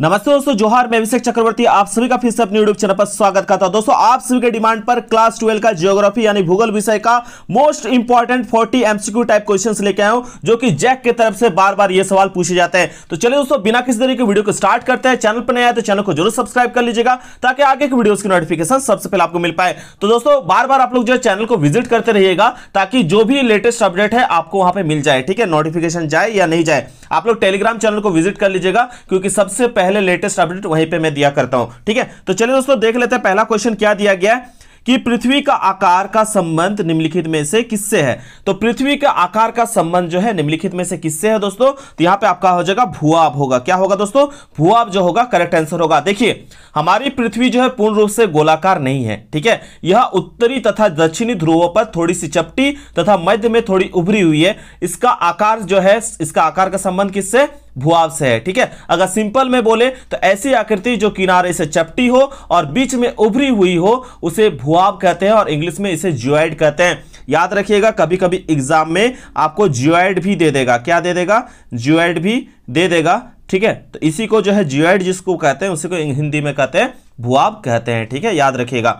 नमस्ते दोस्तों जोहार मैं अभिषेक चक्रवर्ती आप सभी का फिर से अपने यूट्यूब चैनल पर स्वागत करता हूं दोस्तों आप सभी के डिमांड पर क्लास ट्वेल्व का ज्योग्राफी यानी भूगोल विषय का most important 40 MCQ type questions लेके आया हूं जो कि जैक की तरफ से बार बार ये सवाल पूछे जाते हैं तो चलिए दोस्तों बिना किसी तरीके वीडियो को स्टार्ट करते हैं चैनल पर नया तो चैनल को जरूर सब्सक्राइब कर लीजिएगा ताकि आगे की वीडियो की नोटिफिकेशन सबसे पहले आपको मिल पाए तो दोस्तों बार बार आप लोग जो चैनल को विजिट करते रहिएगा ताकि जो भी लेटेस्ट अपडेट है आपको वहां पर मिल जाए ठीक है नोटिफिकेशन जाए या नहीं जाए आप लोग टेलीग्राम चैनल को विजिट कर लीजिएगा क्योंकि सबसे पहले लेटेस्ट अपडेट वहीं पे मैं दिया करता हूं ठीक है तो चलिए दोस्तों देख लेते हैं पहला क्वेश्चन क्या दिया गया है कि पृथ्वी का आकार का संबंध निम्नलिखित में से किससे है तो पृथ्वी का आकार का संबंध जो है निम्नलिखित में से किससे है दोस्तों तो यहां पे आपका हो जाएगा भूआब होगा क्या होगा दोस्तों भूआब जो होगा करेक्ट आंसर होगा देखिए हमारी पृथ्वी जो है पूर्ण रूप से गोलाकार नहीं है ठीक है यह उत्तरी तथा दक्षिणी ध्रुवों पर थोड़ी सी चपटी तथा मध्य में थोड़ी उभरी हुई है इसका आकार जो है इसका आकार का संबंध किससे भुआव से है ठीक है अगर सिंपल में बोले तो ऐसी आकृति जो किनारे से चपटी हो और बीच में उभरी हुई हो उसे भुआव कहते हैं और इंग्लिश में इसे ज्वाइड कहते हैं याद रखिएगा कभी कभी एग्जाम में आपको ज्वाइड भी दे देगा क्या दे देगा ज्वाइड भी दे देगा ठीक है तो इसी को जो है ज्वाइड जिसको कहते हैं उसी को हिंदी में कहते हैं भुआब कहते हैं ठीक है याद रखिएगा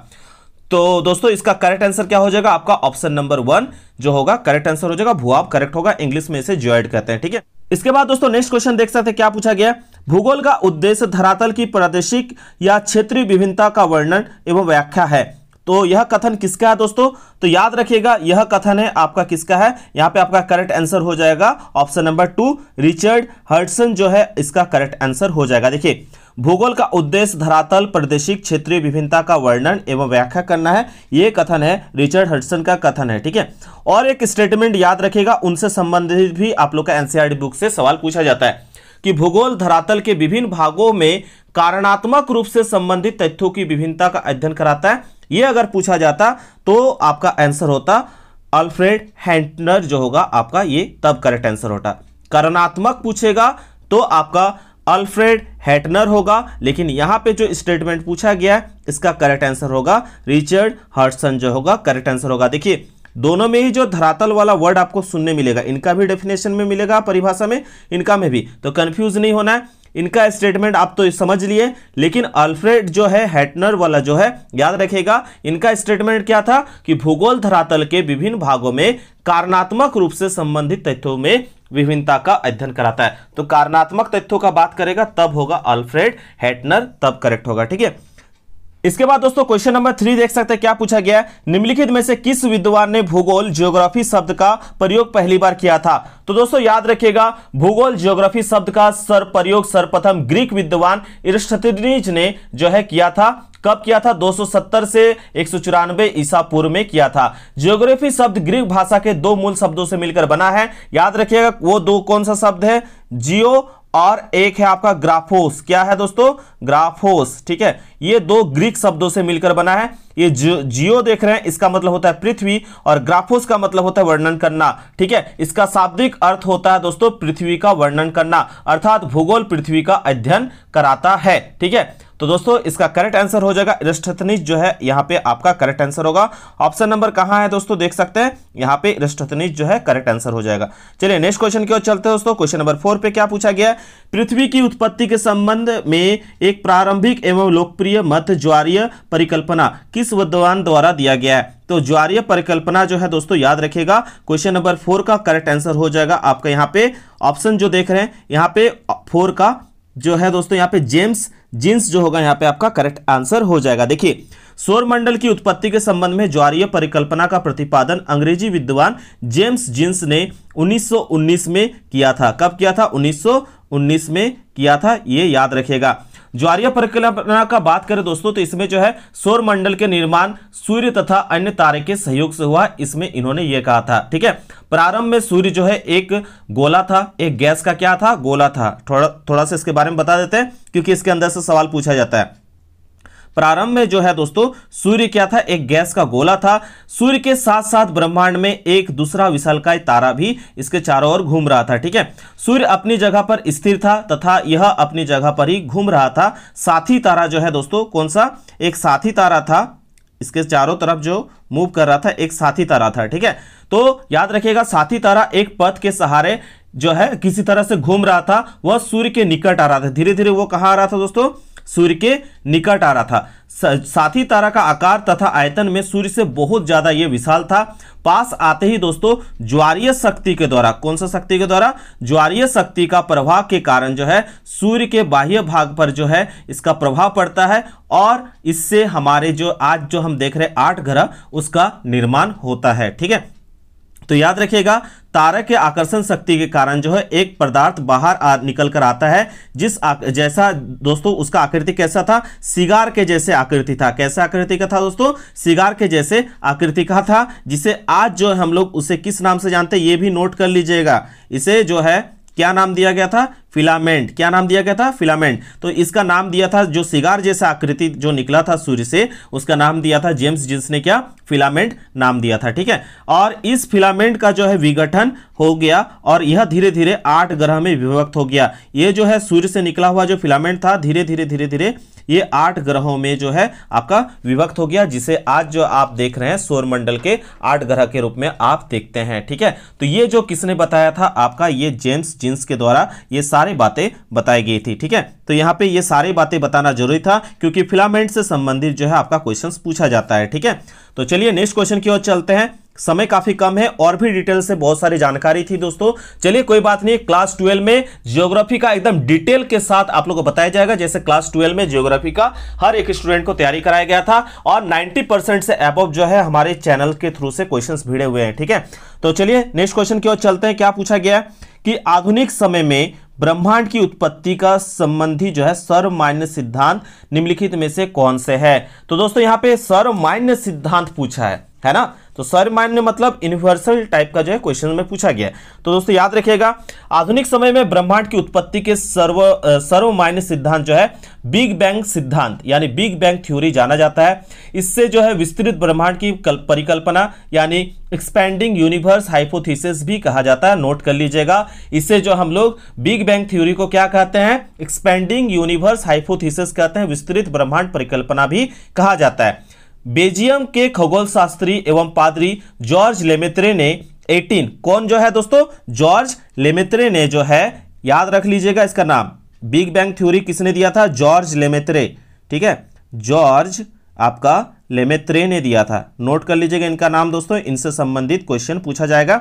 तो दोस्तों इसका करेक्ट आंसर क्या हो जाएगा आपका ऑप्शन नंबर वन जो होगा करेक्ट आंसर हो जाएगा भुआव करेक्ट होगा इंग्लिश में इसे ज्वाइड कहते हैं ठीक है इसके बाद दोस्तों नेक्स्ट क्वेश्चन देख सकते क्या पूछा गया भूगोल का उद्देश्य धरातल की प्रादेशिक या क्षेत्रीय विभिन्नता का वर्णन एवं व्याख्या है तो यह कथन किसका है दोस्तों तो याद रखिएगा यह कथन है आपका किसका है यहां पे आपका करेक्ट आंसर हो जाएगा option number two Richard Hartshorne जो है इसका करेक्ट आंसर हो जाएगा देखिए भूगोल का उद्देश्य धरातल प्रदेशिक क्षेत्रीय विभिन्नता का वर्णन एवं व्याख्या करना है ये कथन है रिचर्ड हडसन का कथन है ठीक है और एक स्टेटमेंट याद रखेगा उनसे संबंधित भी आप लोग का एनसीआर बुक e से सवाल पूछा जाता है कि भूगोल धरातल के विभिन्न भागों में कारणात्मक रूप से संबंधित तथ्यों की विभिन्नता का अध्ययन कराता है ये अगर पूछा जाता तो आपका आंसर होता अल्फ्रेड हैंटनर जो होगा आपका ये तब करेक्ट आंसर होता कारणात्मक पूछेगा तो आपका अल्फ्रेड हेटनर होगा लेकिन यहाँ पे जो स्टेटमेंट पूछा गया है इसका करेक्ट आंसर होगा रिचर्ड हर्सन जो होगा करेक्ट आंसर होगा देखिए दोनों में ही जो धरातल वाला वर्ड आपको सुनने मिलेगा इनका भी डेफिनेशन में मिलेगा परिभाषा में इनका में भी तो कंफ्यूज नहीं होना है इनका स्टेटमेंट आप तो समझ लिए लेकिन अल्फ्रेड जो है हेटनर वाला जो है याद रखेगा इनका स्टेटमेंट क्या था कि भूगोल धरातल के विभिन्न भागों में कारणात्मक रूप से संबंधित तथ्यों में विभिन्नता का अध्ययन कराता है तो कारणात्मक तथ्यों का बात करेगा तब होगा अल्फ्रेड हेटनर तब करेक्ट होगा ठीक है इसके बाद दोस्तों क्वेश्चन नंबर थ्री देख सकते हैं क्या पूछा गया है निम्नलिखित में से किस विद्वान ने भूगोल ज्योग्राफी शब्द का प्रयोग पहली बार किया था तो दोस्तों याद रखिएगा भूगोल ज्योग्राफी शब्द का सर प्रयोग सर्वप्रथम ग्रीक विद्वान इरिस्टनीज ने जो है किया था कब किया था 270 से एक ईसा पूर्व में किया था ज्योग्राफी शब्द ग्रीक भाषा के दो मूल शब्दों से मिलकर बना है याद रखिएगा वो दो कौन सा शब्द है जियो और एक है आपका ग्राफोस क्या है दोस्तों ग्राफोस ठीक है ये दो ग्रीक शब्दों से मिलकर बना है ये जियो देख रहे हैं इसका मतलब होता है पृथ्वी और ग्राफोस का मतलब होता है वर्णन करना ठीक है इसका शाब्दिक अर्थ होता है दोस्तों पृथ्वी का वर्णन करना अर्थात भूगोल पृथ्वी का अध्ययन कराता है ठीक है तो दोस्तों इसका करेक्ट आंसर हो जाएगा रिष्ठथनीज जो है यहाँ पे आपका करेक्ट आंसर होगा ऑप्शन नंबर कहाँ है दोस्तों देख सकते हैं यहाँ पे रिष्ठथनीज जो है करेक्ट आंसर हो जाएगा चलिए नेक्स्ट क्वेश्चन की ओर चलते हैं दोस्तों क्वेश्चन नंबर फोर पे क्या पूछा गया है पृथ्वी की उत्पत्ति के संबंध में एक प्रारंभिक एवं लोकप्रिय मत ज्वारीय परिकल्पना किस विद्वान द्वारा दिया गया है तो ज्वारीय परिकल्पना जो है दोस्तों याद रखेगा क्वेश्चन नंबर फोर का करेक्ट आंसर हो जाएगा आपका यहाँ पे ऑप्शन जो देख रहे हैं यहाँ पे फोर का जो है दोस्तों यहाँ पे जेम्स जींस जो होगा यहाँ पे आपका करेक्ट आंसर हो जाएगा देखिए सौरमंडल की उत्पत्ति के संबंध में ज्वारीय परिकल्पना का प्रतिपादन अंग्रेजी विद्वान जेम्स जींस ने 1919 में किया था कब किया था 1919 में किया था ये याद रखेगा ज्वारीय परिकल्पना का बात करें दोस्तों तो इसमें जो है सौर मंडल के निर्माण सूर्य तथा अन्य तारे के सहयोग से हुआ इसमें इन्होंने ये कहा था ठीक है प्रारंभ में सूर्य जो है एक गोला था एक गैस का क्या था गोला था थोड़ा थोड़ा सा इसके बारे में बता देते हैं क्योंकि इसके अंदर से सवाल पूछा जाता है प्रारंभ में जो है दोस्तों सूर्य क्या था एक गैस का गोला था सूर्य के साथ साथ ब्रह्मांड में एक दूसरा विशालकाय तारा भी इसके चारों ओर घूम रहा था ठीक है सूर्य अपनी जगह पर स्थिर था तथा यह अपनी जगह पर ही घूम रहा था साथी तारा जो है दोस्तों कौन सा एक साथी तारा था इसके चारों तरफ जो मूव कर रहा था एक साथी तारा था ठीक है तो याद रखिएगा साथी तारा एक पथ के सहारे जो है किसी तरह से घूम रहा था वह सूर्य के निकट आ रहा था धीरे धीरे वो कहां आ रहा था दोस्तों सूर्य के निकट आ रहा था साथ ही तारा का आकार तथा आयतन में सूर्य से बहुत ज़्यादा यह विशाल था पास आते ही दोस्तों ज्वारीय शक्ति के द्वारा कौन सा शक्ति के द्वारा ज्वारीय शक्ति का प्रभाव के कारण जो है सूर्य के बाह्य भाग पर जो है इसका प्रभाव पड़ता है और इससे हमारे जो आज जो हम देख रहे आठ ग्रह उसका निर्माण होता है ठीक है तो याद रखिएगा तारा के आकर्षण शक्ति के कारण जो है एक पदार्थ बाहर आ, निकल कर आता है जिस आ, जैसा दोस्तों उसका आकृति कैसा था सिगार के जैसे आकृति था कैसे आकृति का था दोस्तों सिगार के जैसे आकृति का था जिसे आज जो है हम लोग उसे किस नाम से जानते हैं ये भी नोट कर लीजिएगा इसे जो है क्या नाम दिया गया था फिलामेंट क्या नाम दिया गया था फिलामेंट तो इसका नाम दिया था जो सिगार जैसा आकृति जो निकला था सूर्य से उसका नाम दिया था जेम्स जिसने क्या फिलामेंट नाम दिया था ठीक है और इस फिलामेंट का जो है विघटन हो गया और यह धीरे धीरे आठ ग्रह में विभक्त हो गया ये जो है सूर्य से निकला हुआ जो फिलामेंट था धीरे धीरे धीरे धीरे ये आठ ग्रहों में जो है आपका विभक्त हो गया जिसे आज जो आप देख रहे हैं सौरमंडल के आठ ग्रह के रूप में आप देखते हैं ठीक है तो ये जो किसने बताया था आपका ये जेम्स जिन्स के द्वारा ये सारी बातें बताई गई थी ठीक है तो यहाँ पे ये सारी बातें बताना जरूरी था क्योंकि फिलामेंट से संबंधित जो है आपका क्वेश्चन पूछा जाता है ठीक है तो चलिए नेक्स्ट क्वेश्चन की ओर चलते हैं समय काफी कम है और भी डिटेल से बहुत सारी जानकारी थी दोस्तों चलिए कोई बात नहीं क्लास ट्वेल्व में ज्योग्राफी का एकदम डिटेल के साथ आप लोग को बताया जाएगा जैसे क्लास ट्वेल्व में जियोग्राफी का हर एक स्टूडेंट को तैयारी कराया गया था और 90 परसेंट से अबव जो है हमारे चैनल के थ्रू से क्वेश्चन भिड़े हुए हैं ठीक है तो चलिए नेक्स्ट क्वेश्चन की ओर चलते हैं क्या पूछा गया है कि आधुनिक समय में ब्रह्मांड की उत्पत्ति का संबंधी जो है सर्वमान्य सिद्धांत निम्नलिखित में से कौन से है तो दोस्तों यहां पे सर्वमान्य सिद्धांत पूछा है है ना तो सर्वमान्य मतलब यूनिवर्सल टाइप का जो है क्वेश्चन में पूछा गया तो दोस्तों याद रखिएगा आधुनिक समय में ब्रह्मांड की उत्पत्ति के सर्व सर्वमान्य सिद्धांत जो है बिग बैंग सिद्धांत यानी बिग बैंग थ्योरी जाना जाता है इससे जो है विस्तृत ब्रह्मांड की परिकल्पना यानी एक्सपेंडिंग यूनिवर्स हाइपोथीसिस भी कहा जाता है नोट कर लीजिएगा इससे जो हम लोग बिग बैंग थ्योरी को क्या कहते हैं एक्सपेंडिंग यूनिवर्स हाइपोथीसिस कहते हैं विस्तृत ब्रह्मांड परिकल्पना भी कहा जाता है बेल्जियम के खगोल शास्त्री एवं पादरी जॉर्ज लेमेत्रे ने 18 कौन जो है दोस्तों जॉर्ज लेमेत्रे ने जो है याद रख लीजिएगा इसका नाम बिग बैंग थ्योरी किसने दिया था जॉर्ज लेमेत्रे ठीक है जॉर्ज आपका लेमेत्रे ने दिया था नोट कर लीजिएगा इनका नाम दोस्तों इनसे संबंधित क्वेश्चन पूछा जाएगा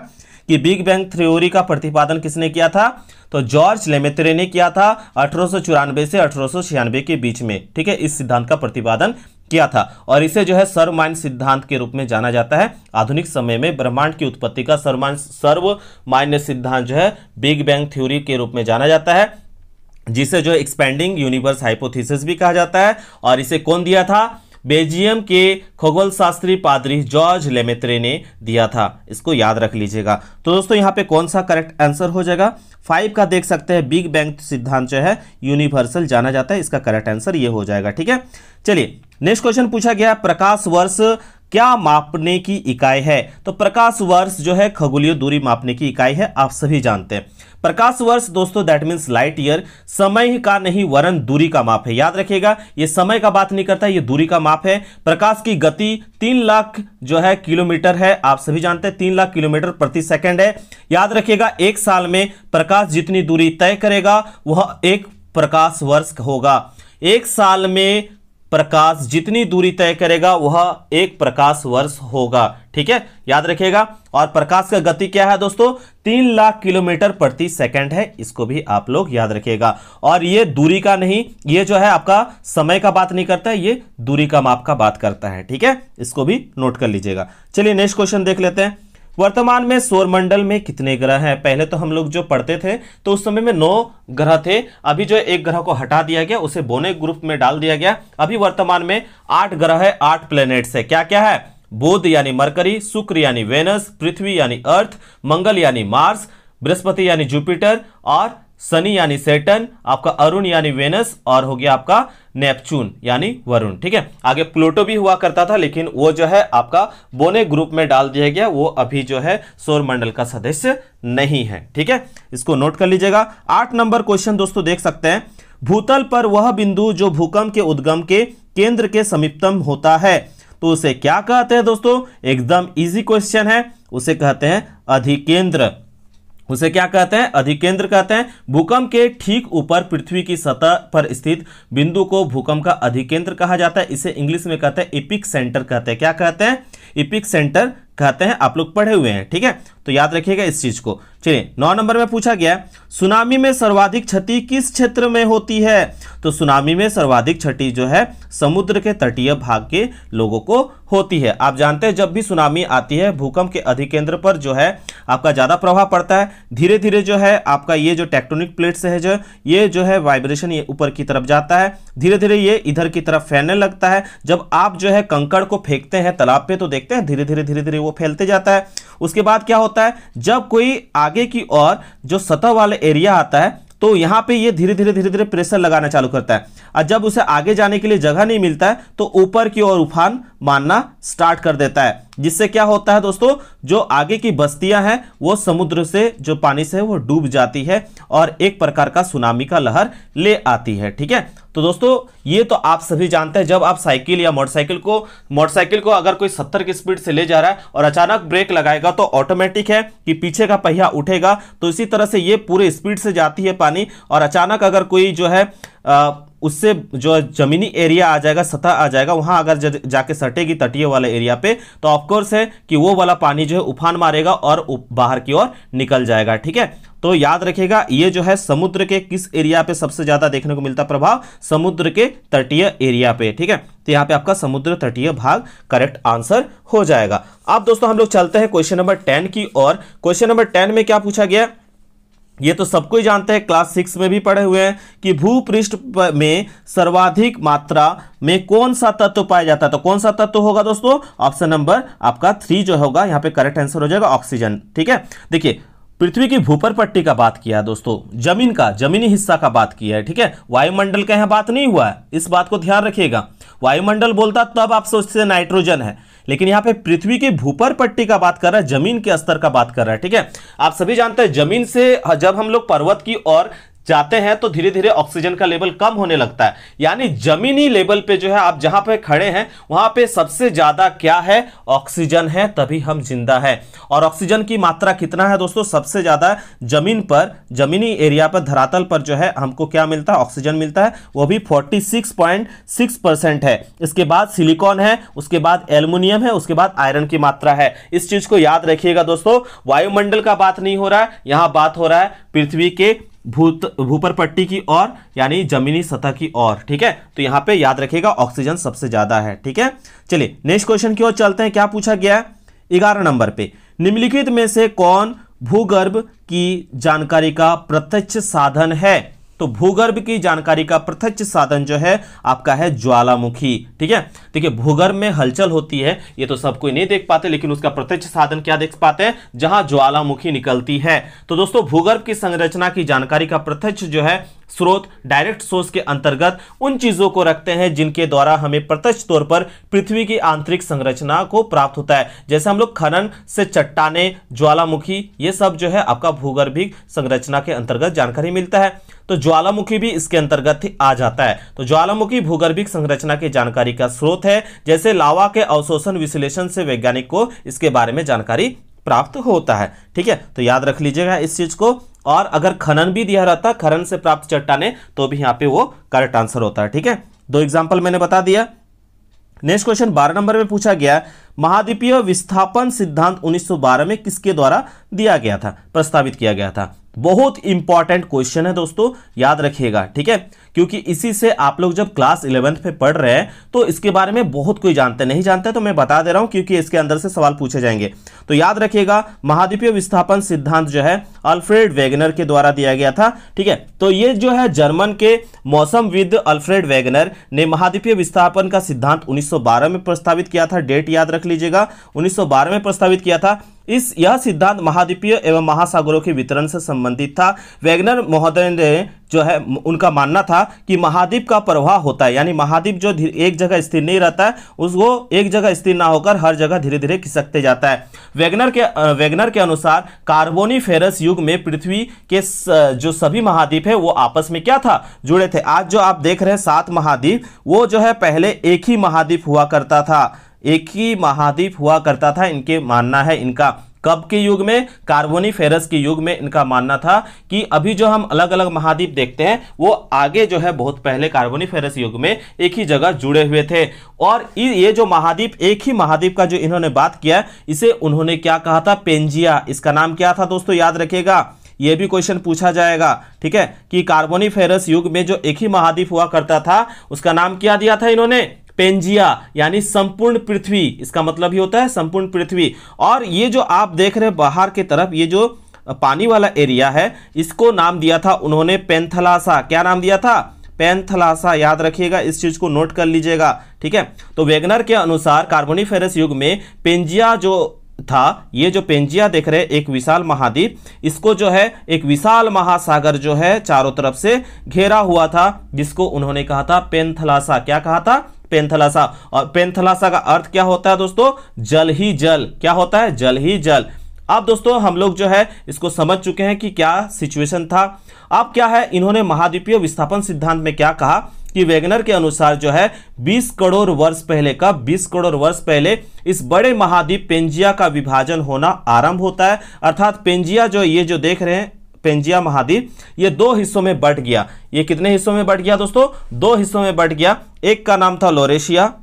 कि बिग बैंग थ्योरी का प्रतिपादन किसने किया था तो जॉर्ज लेमेत्रे ने किया था अठारह से अठारह के बीच में ठीक है इस सिद्धांत का प्रतिपादन किया था और इसे जो है सर्वमान्य सिद्धांत के रूप में जाना जाता है आधुनिक समय में ब्रह्मांड की उत्पत्ति का सर्वमान्य सर्वमान्य सिद्धांत जो है बिग बैंग थ्योरी के रूप में जाना जाता है जिसे जो एक्सपेंडिंग यूनिवर्स हाइपोथिस भी कहा जाता है और इसे कौन दिया था बेल्जियम के खगोल शास्त्री पादरी जॉर्ज लेमेत्रे ने दिया था इसको याद रख लीजिएगा तो दोस्तों यहाँ पे कौन सा करेक्ट आंसर हो जाएगा फाइव का देख सकते हैं बिग बैंग सिद्धांत जो है यूनिवर्सल जाना जाता है इसका करेक्ट आंसर ये हो जाएगा ठीक है चलिए नेक्स्ट क्वेश्चन पूछा गया प्रकाश वर्ष क्या मापने की इकाई है तो प्रकाश वर्ष जो है खगोलीय दूरी मापने की इकाई है आप सभी जानते हैं प्रकाश वर्ष दोस्तों दैट मीन्स लाइट ईयर समय का नहीं वरन दूरी का माप है याद रखिएगा ये समय का बात नहीं करता ये दूरी का माप है प्रकाश की गति तीन लाख जो है किलोमीटर है आप सभी जानते हैं तीन लाख किलोमीटर प्रति सेकंड है याद रखिएगा एक साल में प्रकाश जितनी दूरी तय करेगा वह एक प्रकाश वर्ष होगा एक साल में प्रकाश जितनी दूरी तय करेगा वह एक प्रकाश वर्ष होगा ठीक है याद रखिएगा और प्रकाश का गति क्या है दोस्तों तीन लाख किलोमीटर प्रति सेकंड है इसको भी आप लोग याद रखिएगा और ये दूरी का नहीं ये जो है आपका समय का बात नहीं करता है ये दूरी का माप का बात करता है ठीक है इसको भी नोट कर लीजिएगा चलिए नेक्स्ट क्वेश्चन देख लेते हैं वर्तमान में सौरमंडल में कितने ग्रह हैं पहले तो हम लोग जो पढ़ते थे तो उस समय में नौ ग्रह थे अभी जो एक ग्रह को हटा दिया गया उसे बोने ग्रुप में डाल दिया गया अभी वर्तमान में आठ ग्रह है आठ प्लेनेट्स है क्या क्या है बुध यानी मरकरी शुक्र यानी वेनस पृथ्वी यानी अर्थ मंगल यानी मार्स बृहस्पति यानी जुपिटर और शनि यानी सेटन आपका अरुण यानी वेनस और हो गया आपका नेपच्यून यानी वरुण ठीक है आगे प्लूटो भी हुआ करता था लेकिन वो जो है आपका बोने ग्रुप में डाल दिया गया वो अभी जो है सौर मंडल का सदस्य नहीं है ठीक है इसको नोट कर लीजिएगा आठ नंबर क्वेश्चन दोस्तों देख सकते हैं भूतल पर वह बिंदु जो भूकंप के उद्गम के केंद्र के समीपतम होता है तो उसे क्या कहते हैं दोस्तों एकदम इजी क्वेश्चन है उसे कहते हैं अधिकेंद्र उसे क्या कहते हैं अधिकेंद्र कहते हैं भूकंप के ठीक ऊपर पृथ्वी की सतह पर स्थित बिंदु को भूकंप का अधिकेंद्र कहा जाता है इसे इंग्लिश में कहते हैं इपिक सेंटर कहते हैं क्या कहते हैं इपिक सेंटर कहते हैं आप लोग पढ़े हुए हैं ठीक है तो याद रखिएगा इस चीज को चलिए नौ नंबर में पूछा गया सुनामी में सर्वाधिक क्षति किस क्षेत्र में होती है तो सुनामी में सर्वाधिक क्षति जो है समुद्र के तटीय भाग के लोगों को होती है आप जानते हैं जब भी सुनामी आती है भूकंप के अधिकेंद्र पर जो है आपका ज़्यादा प्रभाव पड़ता है धीरे धीरे जो है आपका ये जो टेक्टोनिक प्लेट्स है जो ये जो है वाइब्रेशन ये ऊपर की तरफ जाता है धीरे धीरे ये इधर की तरफ फैलने लगता है जब आप जो है कंकड़ को फेंकते हैं तालाब पे तो देखते हैं धीरे धीरे धीरे धीरे वो फैलते जाता है उसके बाद क्या होता है जब कोई आगे की ओर जो सतह वाला एरिया आता है तो यहाँ पे ये धीरे धीरे धीरे धीरे प्रेशर लगाना चालू करता है और जब उसे आगे जाने के लिए जगह नहीं मिलता है तो ऊपर की ओर उफान मानना स्टार्ट कर देता है जिससे क्या होता है दोस्तों जो आगे की बस्तियां हैं वो समुद्र से जो पानी से वो डूब जाती है और एक प्रकार का सुनामी का लहर ले आती है ठीक है तो दोस्तों ये तो आप सभी जानते हैं जब आप साइकिल या मोटरसाइकिल को मोटरसाइकिल को अगर कोई सत्तर की स्पीड से ले जा रहा है और अचानक ब्रेक लगाएगा तो ऑटोमेटिक है कि पीछे का पहिया उठेगा तो इसी तरह से ये पूरे स्पीड से जाती है पानी और अचानक अगर कोई जो है आ, उससे जो जमीनी एरिया आ जाएगा सतह आ जाएगा वहां अगर जाके सटेगी तटीय वाले एरिया पे तो ऑफकोर्स है कि वो वाला पानी जो है उफान मारेगा और बाहर की ओर निकल जाएगा ठीक है तो याद रखेगा ये जो है समुद्र के किस एरिया पे सबसे ज्यादा देखने को मिलता प्रभाव समुद्र के तटीय एरिया पे ठीक है तो यहाँ पे आपका समुद्र तटीय भाग करेक्ट आंसर हो जाएगा अब दोस्तों हम लोग चलते हैं क्वेश्चन नंबर टेन की और क्वेश्चन नंबर टेन में क्या पूछा गया ये तो सबको ही जानते हैं क्लास सिक्स में भी पढ़े हुए हैं कि भूपृष्ठ में सर्वाधिक मात्रा में कौन सा तत्व तो पाया जाता है तो कौन सा तत्व तो होगा दोस्तों ऑप्शन नंबर आपका थ्री जो होगा यहाँ पे करेक्ट आंसर हो जाएगा ऑक्सीजन ठीक है देखिए पृथ्वी की भूपर पट्टी का बात किया दोस्तों जमीन का जमीनी हिस्सा का बात किया है ठीक है वायुमंडल का यहाँ बात नहीं हुआ है इस बात को ध्यान रखिएगा वायुमंडल बोलता तब तो आप सोचते नाइट्रोजन है लेकिन यहां पे पृथ्वी के भूपर पट्टी का बात कर रहा है जमीन के स्तर का बात कर रहा है ठीक है आप सभी जानते हैं जमीन से जब हम लोग पर्वत की और जाते हैं तो धीरे धीरे ऑक्सीजन का लेवल कम होने लगता है यानी जमीनी लेवल पे जो है आप जहां पे खड़े हैं वहां पे सबसे ज्यादा क्या है ऑक्सीजन है तभी हम जिंदा है और ऑक्सीजन की मात्रा कितना है दोस्तों सबसे ज्यादा जमीन पर जमीनी एरिया पर धरातल पर जो है हमको क्या मिलता है ऑक्सीजन मिलता है वो भी फोर्टी है इसके बाद सिलिकॉन है उसके बाद एल्यूमिनियम है उसके बाद आयरन की मात्रा है इस चीज को याद रखिएगा दोस्तों वायुमंडल का बात नहीं हो रहा है यहां बात हो रहा है पृथ्वी के भूत भूपर पट्टी की ओर यानी जमीनी सतह की ओर ठीक है तो यहां पे याद रखिएगा ऑक्सीजन सबसे ज्यादा है ठीक है चलिए नेक्स्ट क्वेश्चन की ओर चलते हैं क्या पूछा गया है ग्यारह नंबर पे निम्नलिखित में से कौन भूगर्भ की जानकारी का प्रत्यक्ष साधन है तो भूगर्भ की जानकारी का प्रत्यक्ष साधन जो है आपका है ज्वालामुखी ठीक है देखिए भूगर्भ में हलचल होती है ये तो सब कोई नहीं देख पाते लेकिन उसका प्रत्यक्ष साधन क्या देख पाते हैं जहां ज्वालामुखी निकलती है तो दोस्तों भूगर्भ की संरचना की जानकारी का प्रत्यक्ष जो है स्रोत डायरेक्ट सोर्स के अंतर्गत उन चीजों को रखते हैं जिनके द्वारा हमें प्रत्यक्ष तौर पर पृथ्वी की आंतरिक संरचना को प्राप्त होता है जैसे हम लोग खनन से चट्टाने ज्वालामुखी ये सब जो है आपका भूगर्भिक संरचना के अंतर्गत जानकारी मिलता है तो ज्वालामुखी भी इसके अंतर्गत आ जाता है तो ज्वालामुखी भूगर्भिक संरचना की जानकारी का स्रोत है जैसे लावा के अवशोषण विश्लेषण से वैज्ञानिक को इसके बारे में जानकारी प्राप्त होता है ठीक है तो याद रख लीजिएगा इस चीज को और अगर खनन भी दिया रहता खनन से प्राप्त चट्टाने तो भी यहाँ पे वो करेक्ट आंसर होता है ठीक है दो एग्जाम्पल मैंने बता दिया नेक्स्ट क्वेश्चन बारह नंबर में पूछा गया महाद्वीपीय विस्थापन सिद्धांत 1912 में किसके द्वारा दिया गया था प्रस्तावित किया गया था बहुत इंपॉर्टेंट क्वेश्चन है दोस्तों याद रखिएगा ठीक है क्योंकि इसी से आप लोग जब क्लास इलेवेंथ में पढ़ रहे हैं तो इसके बारे में बहुत कोई जानते नहीं जानते तो मैं बता दे रहा हूं क्योंकि इसके अंदर से सवाल पूछे जाएंगे तो याद रखिएगा महाद्वीपीय विस्थापन सिद्धांत जो है अल्फ्रेड वेगनर के द्वारा दिया गया था ठीक है तो ये जो है जर्मन के मौसम विद अल्फ्रेड वेगनर ने महाद्वीपीय विस्थापन का सिद्धांत उन्नीस में प्रस्तावित किया था डेट याद रख लीजिएगा उन्नीस में प्रस्तावित किया था इस यह सिद्धांत महाद्वीपीय एवं महासागरों के वितरण से संबंधित था वैगनर महोदय ने जो है उनका मानना था कि महाद्वीप का प्रवाह होता है यानी महाद्वीप जो एक जगह स्थिर नहीं रहता है उसको एक जगह स्थिर ना होकर हर जगह धीरे धीरे खिसकते जाता है वैगनर के वैगनर के अनुसार कार्बोनी फेरस युग में पृथ्वी के जो सभी महाद्वीप है वो आपस में क्या था जुड़े थे आज जो आप देख रहे हैं सात महाद्वीप वो जो है पहले एक ही महाद्वीप हुआ करता था एक ही महाद्वीप हुआ करता था इनके मानना है इनका कब के युग में कार्बोनी फेरस के युग में इनका मानना था कि अभी जो हम अलग अलग महाद्वीप देखते हैं वो आगे जो है बहुत पहले कार्बोनी फेरस युग में एक ही जगह जुड़े हुए थे और ये जो महाद्वीप एक ही महाद्वीप का जो इन्होंने बात किया इसे उन्होंने क्या कहा था पेंजिया इसका नाम क्या था दोस्तों याद रखेगा ये भी क्वेश्चन पूछा जाएगा ठीक है कि कार्बोनी फेरस युग में जो एक ही महाद्वीप हुआ करता था उसका नाम क्या दिया था इन्होंने पेंजिया यानी संपूर्ण पृथ्वी इसका मतलब ही होता है संपूर्ण पृथ्वी और ये जो आप देख रहे हैं बाहर की तरफ ये जो पानी वाला एरिया है इसको नाम दिया था उन्होंने पेंथलासा क्या नाम दिया था पेंथलासा याद रखिएगा इस चीज़ को नोट कर लीजिएगा ठीक है तो वेगनर के अनुसार कार्बोनीफेरस युग में पेंजिया जो था ये जो पेंजिया देख रहे एक विशाल महाद्वीप इसको जो है एक विशाल महासागर जो है चारों तरफ से घेरा हुआ था जिसको उन्होंने कहा था पेंथलासा क्या कहा था पेंथलासा और पेंथलासा का अर्थ क्या होता है दोस्तों जल ही जल क्या होता है जल ही जल अब दोस्तों हम लोग जो है इसको समझ चुके हैं कि क्या सिचुएशन था अब क्या है इन्होंने महाद्वीपीय विस्थापन सिद्धांत में क्या कहा कि वेगनर के अनुसार जो है 20 करोड़ वर्ष पहले का 20 करोड़ वर्ष पहले इस बड़े महाद्वीप पेंजिया का विभाजन होना आरंभ होता है अर्थात पेंजिया जो ये जो देख रहे हैं पेंजिया महाद्वीप ये दो हिस्सों में बट गया ये कितने हिस्सों में बट गया दोस्तों दो हिस्सों में बट गया एक का नाम था लोरेशिया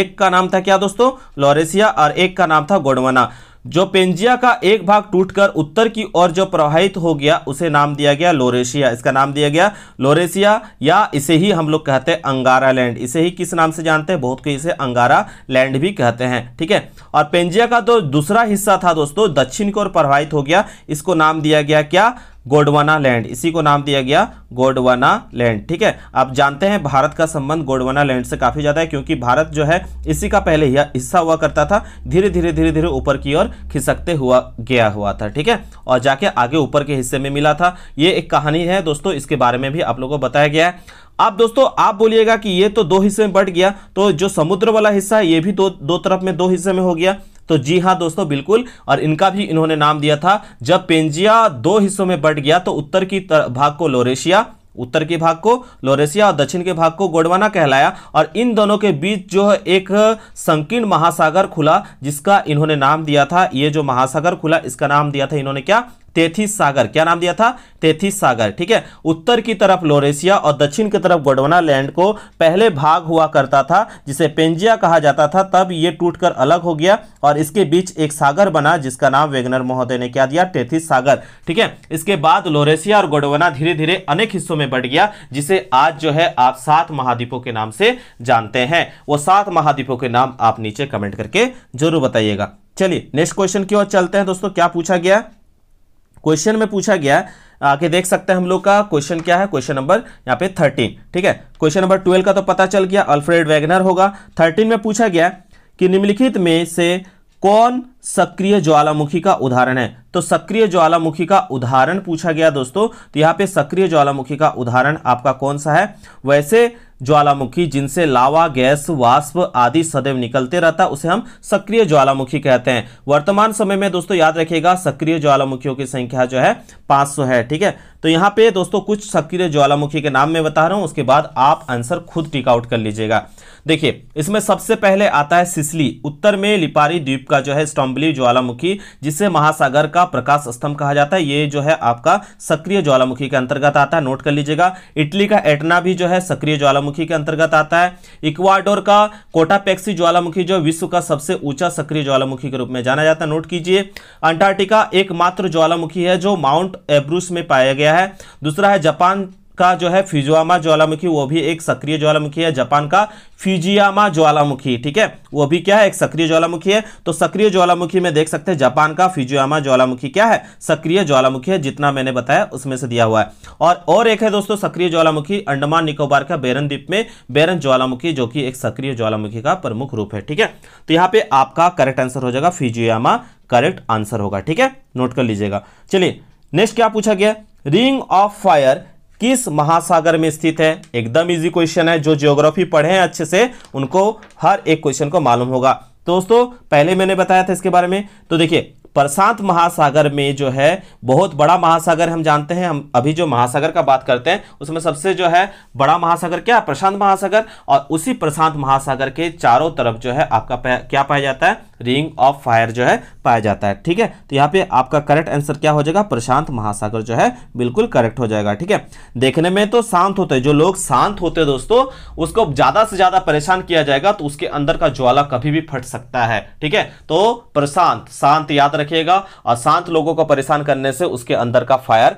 एक का नाम था क्या दोस्तों लोरेशिया और एक का नाम था गोडवाना जो पेंजिया का एक भाग टूटकर उत्तर की ओर जो प्रवाहित हो गया उसे नाम दिया गया लोरेशिया इसका नाम दिया गया लोरेशिया या इसे ही हम लोग कहते हैं अंगारा लैंड इसे ही किस नाम से जानते हैं बहुत कोई इसे अंगारा लैंड भी कहते हैं ठीक है और पेंजिया का तो दूसरा हिस्सा था दोस्तों दक्षिण की ओर प्रवाहित हो गया इसको नाम दिया गया क्या गोडवाना लैंड इसी को नाम दिया गया गोडवाना लैंड ठीक है आप जानते हैं भारत का संबंध गोडवाना लैंड से काफ़ी ज़्यादा है क्योंकि भारत जो है इसी का पहले हिस्सा हुआ करता था धीरे धीरे धीरे धीरे ऊपर की ओर खिसकते हुआ गया हुआ था ठीक है और जाके आगे ऊपर के हिस्से में मिला था ये एक कहानी है दोस्तों इसके बारे में भी आप लोगों को बताया गया है अब दोस्तों आप बोलिएगा कि ये तो दो हिस्से में बढ़ गया तो जो समुद्र वाला हिस्सा है ये भी दो दो तरफ में दो हिस्से में हो गया तो जी हाँ दोस्तों बिल्कुल और इनका भी इन्होंने नाम दिया था जब पेंजिया दो हिस्सों में बट गया तो उत्तर की भाग को लोरेशिया उत्तर के भाग को लोरेसिया और दक्षिण के भाग को गोडवाना कहलाया और इन दोनों के बीच जो है एक संकीर्ण महासागर खुला जिसका इन्होंने नाम दिया था ये जो महासागर खुला इसका नाम दिया था इन्होंने क्या तेथिस सागर क्या नाम दिया था तेथिस सागर ठीक है उत्तर की तरफ लोरेशिया और दक्षिण की तरफ गोडवाना लैंड को पहले भाग हुआ करता था जिसे पेंजिया कहा जाता था तब ये टूटकर अलग हो गया और इसके बीच एक सागर बना जिसका नाम वेगनर महोदय ने क्या दिया तेथी सागर ठीक है इसके बाद लोरेशिया और गोडवाना धीरे धीरे अनेक हिस्सों में बढ़ गया जिसे आज जो है आप सात महाद्वीपों के नाम से जानते हैं वो सात महाद्वीपों के नाम आप नीचे कमेंट करके जरूर बताइएगा चलिए नेक्स्ट क्वेश्चन की ओर चलते हैं दोस्तों क्या पूछा गया है क्वेश्चन में पूछा गया आके देख सकते हैं हम लोग का क्वेश्चन क्या है क्वेश्चन नंबर यहाँ पे थर्टीन ठीक है क्वेश्चन नंबर ट्वेल्व का तो पता चल गया अल्फ्रेड वैगनर होगा थर्टीन में पूछा गया कि निम्नलिखित में से कौन सक्रिय ज्वालामुखी का उदाहरण है तो सक्रिय ज्वालामुखी का उदाहरण पूछा गया दोस्तों तो यहाँ पे सक्रिय ज्वालामुखी का उदाहरण आपका कौन सा है वैसे ज्वालामुखी जिनसे लावा गैस वाष्प आदि सदैव निकलते रहता उसे हम सक्रिय ज्वालामुखी कहते हैं वर्तमान समय में दोस्तों याद रखिएगा सक्रिय ज्वालामुखियों की संख्या जो है 500 है ठीक है तो यहाँ पे दोस्तों कुछ सक्रिय ज्वालामुखी के नाम मैं बता रहा हूँ उसके बाद आप आंसर खुद टिकआउट कर लीजिएगा देखिए इसमें सबसे पहले आता है सिसली उत्तर में लिपारी द्वीप का जो है स्टम्बली ज्वालामुखी जिसे महासागर का प्रकाश स्तंभ कहा जाता है ये जो है आपका सक्रिय ज्वालामुखी के अंतर्गत आता है नोट कर लीजिएगा इटली का एटना भी जो है सक्रिय ज्वालामुखी ज्वालामुखी के अंतर्गत आता है इक्वाडोर का कोटापेक्सी ज्वालामुखी जो विश्व का सबसे ऊंचा सक्रिय ज्वालामुखी के रूप में जाना जाता है नोट कीजिए अंटार्कटिका एकमात्र ज्वालामुखी है जो माउंट एब्रूस में पाया गया है दूसरा है जापान का जो है फ्यूजुआमा ज्वालामुखी वो भी एक सक्रिय ज्वालामुखी है जापान का फ्यूजियामा ज्वालामुखी ठीक है वो भी क्या है एक सक्रिय ज्वालामुखी है तो सक्रिय ज्वालामुखी में देख सकते हैं जापान का फ्यूजियामा ज्वालामुखी क्या है सक्रिय ज्वालामुखी है जितना मैंने बताया उसमें से दिया हुआ है और और एक है दोस्तों सक्रिय ज्वालामुखी अंडमान निकोबार का बेरन द्वीप में बेरन ज्वालामुखी जो कि एक सक्रिय ज्वालामुखी का प्रमुख रूप है ठीक है तो यहाँ पे आपका करेक्ट आंसर हो जाएगा फिजुआमा करेक्ट आंसर होगा ठीक है नोट कर लीजिएगा चलिए नेक्स्ट क्या पूछा गया रिंग ऑफ फायर किस महासागर में स्थित है एकदम इजी क्वेश्चन है जो जियोग्राफी पढ़े हैं अच्छे से उनको हर एक क्वेश्चन को मालूम होगा दोस्तों पहले मैंने बताया था इसके बारे में तो देखिए प्रशांत महासागर में जो है बहुत बड़ा महासागर हम जानते हैं हम अभी जो महासागर का बात करते हैं उसमें सबसे जो है बड़ा महासागर क्या प्रशांत महासागर और उसी प्रशांत महासागर के चारों तरफ जो है आपका क्या पाया जाता है रिंग ऑफ फायर जो है पाया जाता है ठीक है तो यहाँ पे आपका करेक्ट आंसर क्या हो जाएगा प्रशांत महासागर जो है बिल्कुल करेक्ट हो जाएगा ठीक है देखने में तो शांत होते हैं जो लोग शांत होते हैं दोस्तों उसको ज्यादा से ज्यादा परेशान किया जाएगा तो उसके अंदर का ज्वाला कभी भी फट सकता है ठीक है तो प्रशांत शांत याद रखिएगा और शांत लोगों को परेशान करने से उसके अंदर का फायर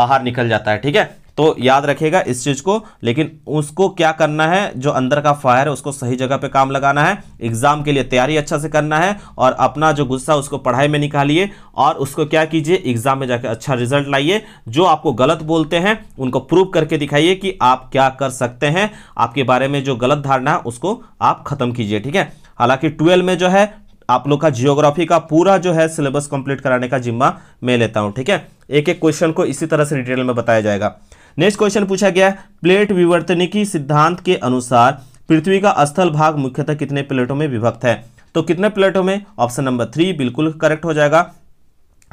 बाहर निकल जाता है ठीक है तो याद रखिएगा इस चीज़ को लेकिन उसको क्या करना है जो अंदर का फायर है उसको सही जगह पे काम लगाना है एग्ज़ाम के लिए तैयारी अच्छा से करना है और अपना जो गुस्सा उसको पढ़ाई में निकालिए और उसको क्या कीजिए एग्ज़ाम में जाकर अच्छा रिजल्ट लाइए जो आपको गलत बोलते हैं उनको प्रूव करके दिखाइए कि आप क्या कर सकते हैं आपके बारे में जो गलत धारणा है उसको आप ख़त्म कीजिए ठीक है हालांकि ट्वेल्व में जो है आप लोग का जियोग्राफी का पूरा जो है सिलेबस कंप्लीट कराने का जिम्मा मैं लेता हूं ठीक है एक एक क्वेश्चन को इसी तरह से डिटेल में बताया जाएगा नेक्स्ट क्वेश्चन पूछा गया प्लेट विवर्तनिकी सिद्धांत के अनुसार पृथ्वी का स्थल भाग मुख्यतः कितने प्लेटों में विभक्त है तो कितने प्लेटों में ऑप्शन नंबर थ्री बिल्कुल करेक्ट हो जाएगा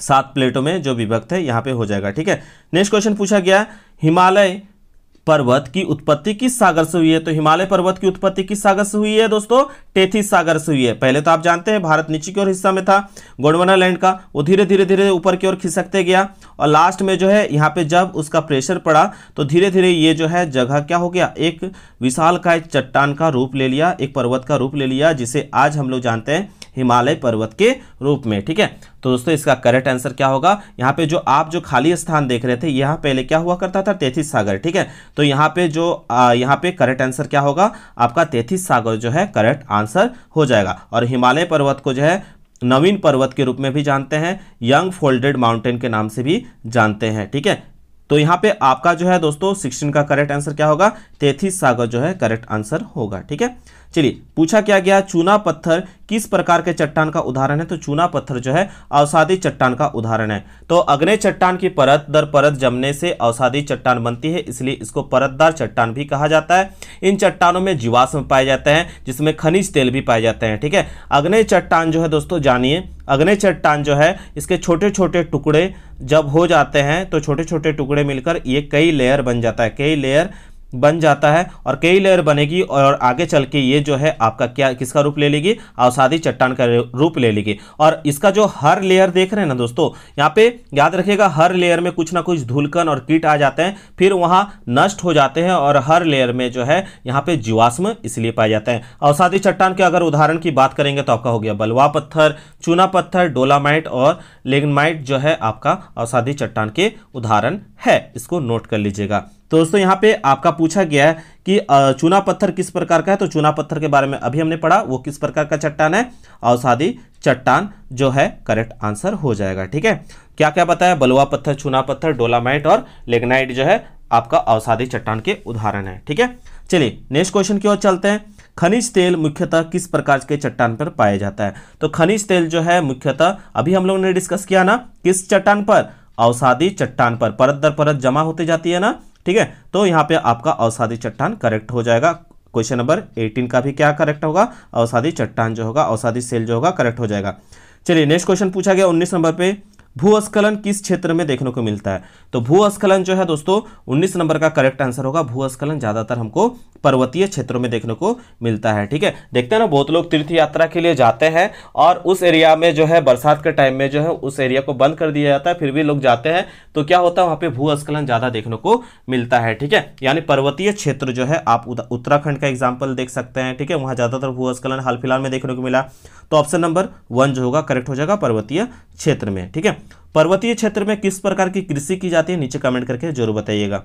सात प्लेटों में जो विभक्त है यहां पे हो जाएगा ठीक है नेक्स्ट क्वेश्चन पूछा गया हिमालय पर्वत की उत्पत्ति किस सागर से हुई है तो हिमालय पर्वत की उत्पत्ति किस सागर से हुई है दोस्तों टेथिस सागर से हुई है पहले तो आप जानते हैं भारत नीचे की ओर हिस्सा में था गोडवाना लैंड का वो धीरे धीरे धीरे ऊपर की ओर खिसकते गया और लास्ट में जो है यहाँ पे जब उसका प्रेशर पड़ा तो धीरे धीरे ये जो है जगह क्या हो गया एक विशाल का चट्टान का रूप ले लिया एक पर्वत का रूप ले लिया जिसे आज हम लोग जानते हैं हिमालय पर्वत के रूप में ठीक है तो दोस्तों इसका करेक्ट आंसर क्या होगा यहाँ पे जो आप जो खाली स्थान देख रहे थे यहाँ पहले क्या हुआ करता था तैतीस सागर ठीक है तो यहाँ पे जो आ, यहाँ पे करेक्ट आंसर क्या होगा आपका तैतीस सागर जो है करेक्ट आंसर हो जाएगा और हिमालय पर्वत को जो है नवीन पर्वत के रूप में भी जानते हैं यंग फोल्डेड माउंटेन के नाम से भी जानते हैं ठीक है तो यहाँ पे आपका जो है दोस्तों सिक्सटीन का करेक्ट आंसर क्या होगा तैतीस सागर जो है करेक्ट आंसर होगा ठीक है चलिए पूछा क्या गया चूना पत्थर किस प्रकार के चट्टान का उदाहरण है तो चूना पत्थर जो है अवसादी चट्टान का उदाहरण है तो अग्नि चट्टान की परत दर परत जमने से अवसादी चट्टान बनती है इसलिए इसको परतदार चट्टान भी कहा जाता है इन चट्टानों में जीवाश्म पाए जाते हैं जिसमें खनिज तेल भी पाए जाते हैं ठीक है अग्नि चट्टान जो है दोस्तों जानिए अग्नि चट्टान जो है इसके छोटे छोटे टुकड़े जब हो जाते हैं तो छोटे छोटे टुकड़े मिलकर ये कई लेयर बन जाता है कई लेयर बन जाता है और कई लेयर बनेगी और आगे चल के ये जो है आपका क्या किसका रूप ले लेगी अवसादी चट्टान का रूप ले लेगी और इसका जो हर लेयर देख रहे हैं ना दोस्तों यहाँ पे याद रखिएगा हर लेयर में कुछ ना कुछ धूलकन और कीट आ जाते हैं फिर वहाँ नष्ट हो जाते हैं और हर लेयर में जो है यहाँ पे जीवाश्म इसलिए पाए जाते हैं अवसादी चट्टान के अगर उदाहरण की बात करेंगे तो आपका हो गया बलवा पत्थर चूना पत्थर डोलामाइट और लेगनमाइट जो है आपका अवसादी चट्टान के उदाहरण है इसको नोट कर लीजिएगा तो दोस्तों यहाँ पे आपका पूछा गया है कि चूना पत्थर किस प्रकार का है तो चूना पत्थर के बारे में अभी हमने पढ़ा वो किस प्रकार का चट्टान है औसादी चट्टान जो है करेक्ट आंसर हो जाएगा ठीक है क्या क्या बताया बलुआ पत्थर चूना पत्थर डोलामाइट और लेगनाइट जो है आपका औसादी चट्टान के उदाहरण है ठीक है चलिए नेक्स्ट क्वेश्चन की ओर चलते हैं खनिज तेल मुख्यतः किस प्रकार के चट्टान पर पाया जाता है तो खनिज तेल जो है मुख्यतः अभी हम लोगों ने डिस्कस किया ना किस चट्टान पर औसादी चट्टान पर परत दर परत जमा होती जाती है ना ठीक है तो यहां पे आपका अवसादी चट्टान करेक्ट हो जाएगा क्वेश्चन नंबर 18 का भी क्या करेक्ट होगा अवसादी चट्टान जो होगा अवसादी सेल जो होगा करेक्ट हो जाएगा चलिए नेक्स्ट क्वेश्चन पूछा गया उन्नीस नंबर पर भूस्खलन किस क्षेत्र में देखने को मिलता है तो भूस्खलन जो है दोस्तों उन्नीस नंबर का करेक्ट आंसर होगा भूस्खलन ज्यादातर हमको पर्वतीय क्षेत्रों में देखने को मिलता है ठीक है देखते हैं ना बहुत लोग तीर्थ यात्रा के लिए जाते हैं और उस एरिया में जो है बरसात के टाइम में जो है उस एरिया को बंद कर दिया जाता है फिर भी लोग जाते हैं तो क्या होता है वहाँ पे भूस्खलन ज्यादा देखने को मिलता है ठीक है यानी पर्वतीय क्षेत्र जो है आप उत्तराखंड का एग्जाम्पल देख सकते हैं ठीक है वहाँ ज्यादातर भूस्खलन हाल फिलहाल में देखने को मिला तो ऑप्शन नंबर वन जो होगा करेक्ट हो जाएगा पर्वतीय क्षेत्र में ठीक है पर्वतीय क्षेत्र में किस प्रकार की कृषि की जाती है नीचे कमेंट करके जरूर बताइएगा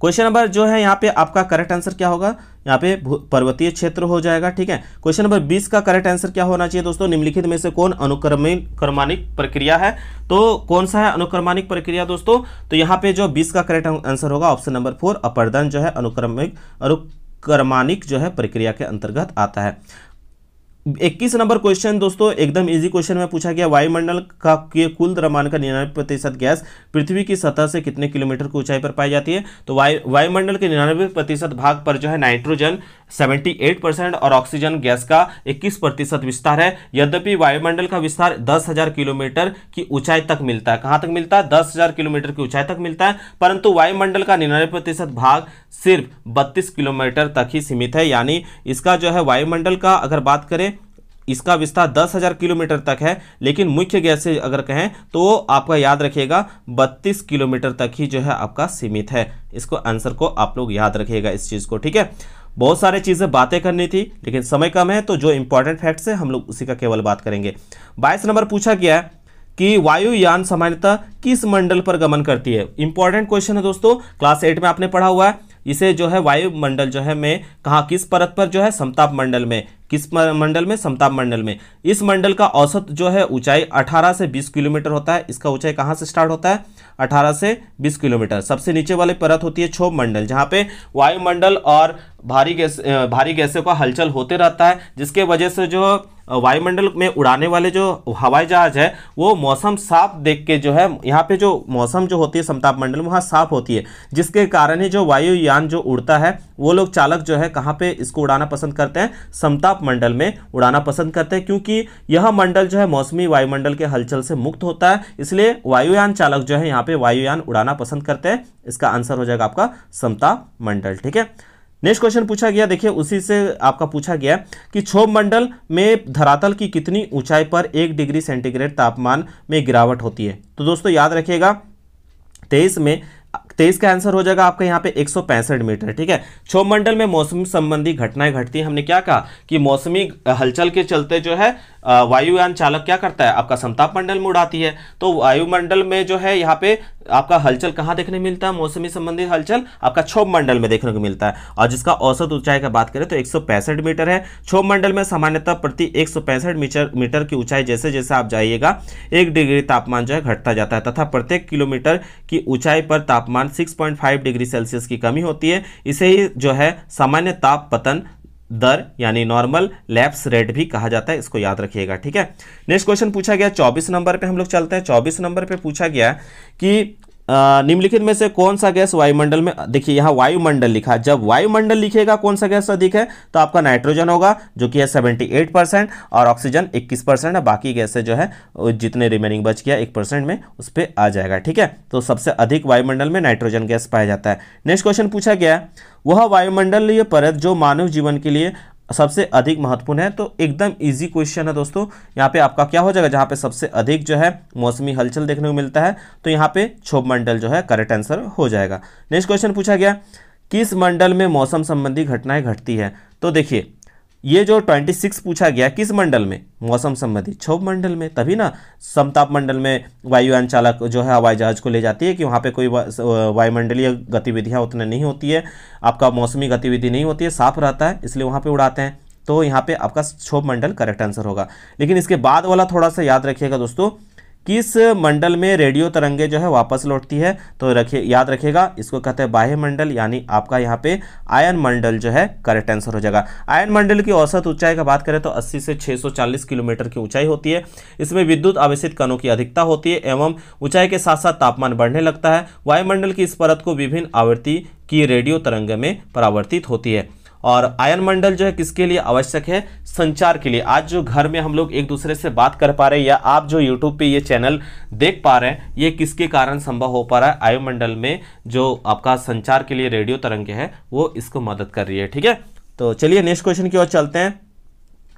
क्वेश्चन नंबर जो है यहाँ पे आपका करेक्ट आंसर क्या होगा यहाँ पे पर्वतीय क्षेत्र हो जाएगा ठीक है क्वेश्चन नंबर 20 का करेक्ट आंसर क्या होना चाहिए दोस्तों निम्नलिखित में से कौन अनुक्रमिक क्रमानिक प्रक्रिया है तो कौन सा है अनुक्रमानिक प्रक्रिया दोस्तों तो यहाँ पे जो 20 का करेक्ट आंसर होगा ऑप्शन नंबर फोर अपरदन जो है अनुक्रमिक अनुक्रमानिक जो है प्रक्रिया के अंतर्गत आता है इक्कीस नंबर क्वेश्चन दोस्तों एकदम इजी क्वेश्चन में पूछा गया वायुमंडल का कुल द्रव्यमान का निन्यानवे प्रतिशत गैस पृथ्वी की सतह से कितने किलोमीटर की ऊंचाई पर पाई जाती है तो वायु वायुमंडल के निन्यानवे प्रतिशत भाग पर जो है नाइट्रोजन 78 परसेंट और ऑक्सीजन गैस का 21 प्रतिशत विस्तार है यद्यपि वायुमंडल का विस्तार 10,000 किलोमीटर की ऊंचाई तक मिलता है कहां तक मिलता है 10,000 किलोमीटर की ऊंचाई तक मिलता है परंतु वायुमंडल का निन्यानवे प्रतिशत भाग सिर्फ 32 किलोमीटर तक ही सीमित है यानी इसका जो है वायुमंडल का अगर बात करें इसका विस्तार 10,000 किलोमीटर तक है लेकिन मुख्य गैस से अगर कहें तो आपका याद रखिएगा 32 किलोमीटर तक ही जो है आपका सीमित है इसको आंसर को आप लोग याद रखिएगा इस चीज़ को ठीक है बहुत सारे चीज़ें बातें करनी थी लेकिन समय कम है तो जो इंपॉर्टेंट फैक्ट्स है हम लोग उसी का केवल बात करेंगे बाईस नंबर पूछा गया है कि वायुयान सामान्यतः किस मंडल पर गमन करती है इंपॉर्टेंट क्वेश्चन है दोस्तों क्लास एट में आपने पढ़ा हुआ है इसे जो है वायुमंडल जो है में कहाँ किस परत पर जो है समताप मंडल में किस मंडल में समताप मंडल में इस मंडल का औसत जो है ऊंचाई 18 से 20 किलोमीटर होता है इसका ऊंचाई कहाँ से स्टार्ट होता है 18 से 20 किलोमीटर सबसे नीचे वाली परत होती है क्षोभ मंडल जहाँ पे वायुमंडल और भारी गैस भारी गैसों का हलचल होते रहता है जिसके वजह से जो वायुमंडल में उड़ाने वाले जो हवाई जहाज है वो मौसम साफ देख के जो है यहाँ पे जो मौसम जो होती है समताप मंडल में वहाँ साफ होती है जिसके कारण ही जो वायु यान जो उड़ता है वो लोग चालक जो है कहाँ पे इसको उड़ाना पसंद करते हैं समताप मंडल में उड़ाना पसंद करते हैं क्योंकि यह मंडल जो है मौसमी वायुमंडल के हलचल से मुक्त होता है इसलिए वायुयान चालक जो है यहाँ पे वायुयान उड़ाना पसंद करते हैं इसका आंसर हो जाएगा आपका समताप मंडल ठीक है नेक्स्ट क्वेश्चन पूछा गया देखिए उसी से आपका पूछा गया कि क्षोभ मंडल में धरातल की कितनी ऊंचाई पर एक डिग्री सेंटीग्रेड तापमान में गिरावट होती है तो दोस्तों याद रखिएगा तेईस में तेईस का आंसर हो जाएगा आपका यहाँ पे एक मीटर ठीक है क्षोभ मंडल में मौसम संबंधी घटनाएं घटती हैं हमने क्या कहा कि मौसमी हलचल के चलते जो है वायुयान चालक क्या करता है आपका समताप मंडल में उड़ाती है तो वायुमंडल में जो है यहाँ पे आपका हलचल कहाँ देखने मिलता है मौसमी संबंधित हलचल आपका क्षोभ मंडल में देखने को मिलता है और जिसका औसत ऊंचाई का बात करें तो एक मीटर है क्षोभ मंडल में सामान्यतः प्रति एक मीटर मीटर की ऊंचाई जैसे जैसे आप जाइएगा एक डिग्री तापमान जो है घटता जाता है तथा प्रत्येक किलोमीटर की ऊंचाई पर तापमान सिक्स डिग्री सेल्सियस की कमी होती है इसे ही जो है सामान्य ताप पतन दर यानी नॉर्मल लैप्स रेट भी कहा जाता है इसको याद रखिएगा ठीक है नेक्स्ट क्वेश्चन पूछा गया चौबीस नंबर पर हम लोग चलते हैं चौबीस नंबर पर पूछा गया कि निम्नलिखित में से कौन सा गैस वायुमंडल में देखिए यहाँ वायुमंडल लिखा जब वायुमंडल लिखेगा कौन सा गैस अधिक है तो आपका नाइट्रोजन होगा जो कि है 78 परसेंट और ऑक्सीजन 21 परसेंट है बाकी गैसें जो है जितने रिमेनिंग बच गया एक परसेंट में उस पर आ जाएगा ठीक है तो सबसे अधिक वायुमंडल में नाइट्रोजन गैस पाया जाता है नेक्स्ट क्वेश्चन पूछा गया वह वायुमंडलीय परत जो मानव जीवन के लिए सबसे अधिक महत्वपूर्ण है तो एकदम इजी क्वेश्चन है दोस्तों यहाँ पे आपका क्या हो जाएगा जहाँ पे सबसे अधिक जो है मौसमी हलचल देखने को मिलता है तो यहाँ पे क्षोभ मंडल जो है करेक्ट आंसर हो जाएगा नेक्स्ट क्वेश्चन पूछा गया किस मंडल में मौसम संबंधी घटनाएं घटती है तो देखिए ये जो 26 पूछा गया किस मंडल में मौसम संबंधी क्षोभ मंडल में तभी ना समताप मंडल में वायुयान चालक जो है हवाई जहाज को ले जाती है कि वहाँ पे कोई वायुमंडलीय गतिविधियाँ उतने नहीं होती है आपका मौसमी गतिविधि नहीं होती है साफ रहता है इसलिए वहाँ पर उड़ाते हैं तो यहाँ पर आपका क्षोभ मंडल करेक्ट आंसर होगा लेकिन इसके बाद वाला थोड़ा सा याद रखिएगा दोस्तों किस मंडल में रेडियो तरंगे जो है वापस लौटती है तो रखिए याद रखिएगा इसको कहते हैं बाह्य मंडल यानी आपका यहाँ पे आयन मंडल जो है करेक्ट आंसर हो जाएगा आयन मंडल की औसत ऊंचाई का बात करें तो 80 से 640 किलोमीटर की ऊंचाई होती है इसमें विद्युत आवेशित कणों की अधिकता होती है एवं ऊंचाई के साथ साथ तापमान बढ़ने लगता है वायुमंडल की इस परत को विभिन्न आवृत्ति की रेडियो तरंग में परावर्तित होती है और आयन मंडल जो है किसके लिए आवश्यक है संचार के लिए आज जो घर में हम लोग एक दूसरे से बात कर पा रहे हैं या आप जो यूट्यूब पे ये चैनल देख पा रहे हैं ये किसके कारण संभव हो पा रहा है आयुमंडल में जो आपका संचार के लिए रेडियो तरंगे है वो इसको मदद कर रही है ठीक है तो चलिए नेक्स्ट क्वेश्चन की ओर चलते हैं